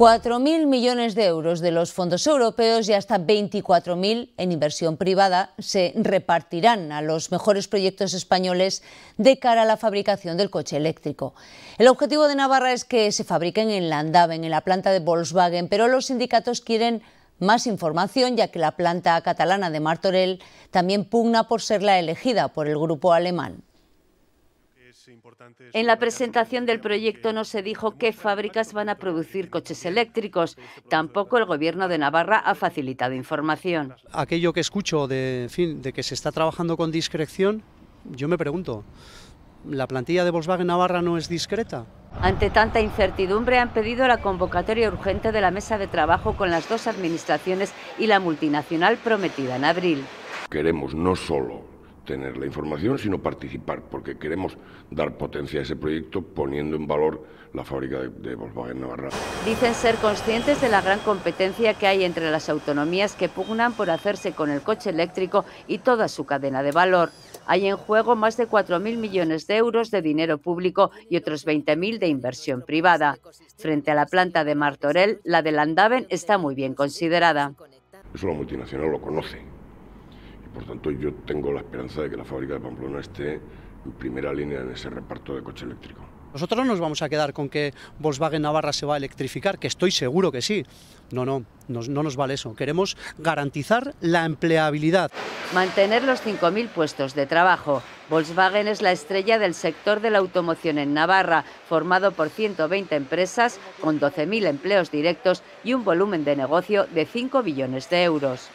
4.000 millones de euros de los fondos europeos y hasta 24.000 en inversión privada se repartirán a los mejores proyectos españoles de cara a la fabricación del coche eléctrico. El objetivo de Navarra es que se fabriquen en Landaven, en la planta de Volkswagen, pero los sindicatos quieren más información, ya que la planta catalana de Martorell también pugna por ser la elegida por el grupo alemán. En la presentación del proyecto no se dijo qué fábricas van a producir coches eléctricos. Este Tampoco el Gobierno de Navarra ha facilitado información. Aquello que escucho de, fin, de que se está trabajando con discreción, yo me pregunto, ¿la plantilla de Volkswagen Navarra no es discreta? Ante tanta incertidumbre han pedido la convocatoria urgente de la mesa de trabajo con las dos administraciones y la multinacional prometida en abril. Queremos no solo tener la información, sino participar, porque queremos dar potencia a ese proyecto poniendo en valor la fábrica de, Volkswagen Navarra. Dicen ser conscientes de la gran competencia que hay entre las autonomías que pugnan por hacerse con el coche eléctrico y toda su cadena de valor. Hay en juego más de 4.000 millones de euros de dinero público y otros 20.000 de inversión privada. Frente a la planta de Martorell, la de Landaven está muy bien considerada. Eso la multinacional lo conoce por tanto, yo tengo la esperanza de que la fábrica de Pamplona esté en primera línea en ese reparto de coche eléctrico. Nosotros no nos vamos a quedar con que Volkswagen Navarra se va a electrificar, que estoy seguro que sí. No, no, no, nos vale eso. Queremos garantizar la empleabilidad. Mantener los 5.000 puestos de trabajo. Volkswagen es la estrella del sector de la automoción en Navarra, formado por 120 empresas con 12.000 empleos directos y un volumen de negocio de 5 billones de euros.